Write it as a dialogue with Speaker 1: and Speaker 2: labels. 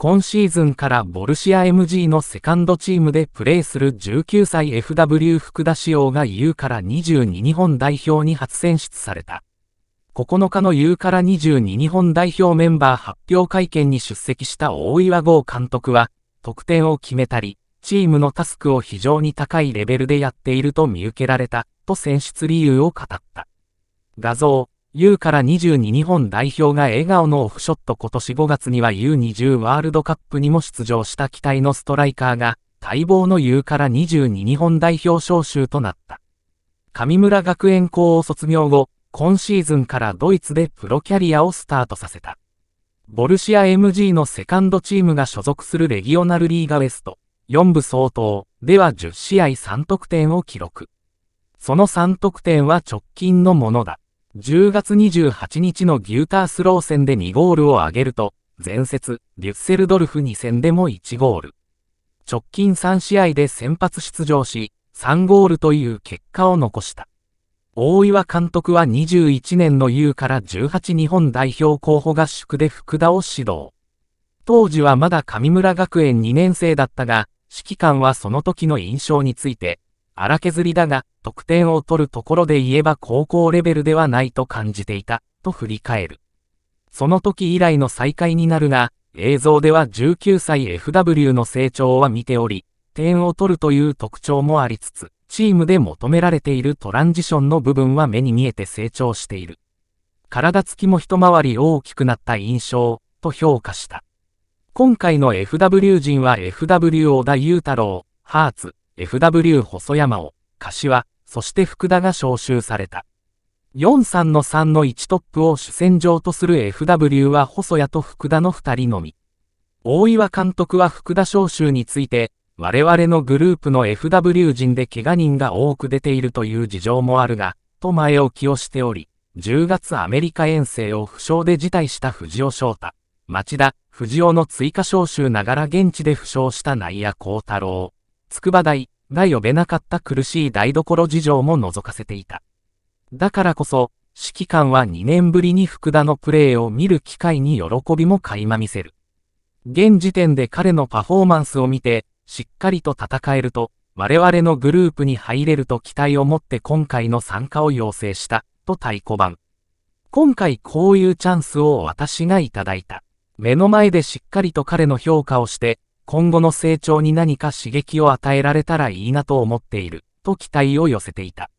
Speaker 1: 今シーズンからボルシア MG のセカンドチームでプレーする19歳 FW 福田仕様が U から22日本代表に初選出された。9日の U から22日本代表メンバー発表会見に出席した大岩剛監督は、得点を決めたり、チームのタスクを非常に高いレベルでやっていると見受けられた、と選出理由を語った。画像、U から22日本代表が笑顔のオフショット今年5月には U20 ワールドカップにも出場した期待のストライカーが待望の U から22日本代表招集となった。上村学園校を卒業後、今シーズンからドイツでプロキャリアをスタートさせた。ボルシア MG のセカンドチームが所属するレギオナルリーガウエスト、4部相当では10試合3得点を記録。その3得点は直近のものだ。10月28日のギュータースロー戦で2ゴールを挙げると、前節、デュッセルドルフ2戦でも1ゴール。直近3試合で先発出場し、3ゴールという結果を残した。大岩監督は21年の U から18日本代表候補合宿で福田を指導。当時はまだ上村学園2年生だったが、指揮官はその時の印象について、荒削りだが、得点を取るところで言えば高校レベルではないと感じていた、と振り返る。その時以来の再会になるが、映像では19歳 FW の成長は見ており、点を取るという特徴もありつつ、チームで求められているトランジションの部分は目に見えて成長している。体つきも一回り大きくなった印象、と評価した。今回の FW 陣は FW 小田裕太郎、ハーツ、FW 細山を、柏、そして福田が招集された。43の3の1トップを主戦場とする FW は細谷と福田の2人のみ。大岩監督は福田招集について、我々のグループの FW 陣で怪我人が多く出ているという事情もあるが、と前置きをしており、10月アメリカ遠征を負傷で辞退した藤尾翔太、町田、藤尾の追加招集ながら現地で負傷した内野幸太郎。筑波大が呼べなかった苦しい台所事情も覗かせていた。だからこそ、指揮官は2年ぶりに福田のプレーを見る機会に喜びも垣間見せる。現時点で彼のパフォーマンスを見て、しっかりと戦えると、我々のグループに入れると期待を持って今回の参加を要請した、と太鼓判。今回こういうチャンスを私がいただいた。目の前でしっかりと彼の評価をして、今後の成長に何か刺激を与えられたらいいなと思っている、と期待を寄せていた。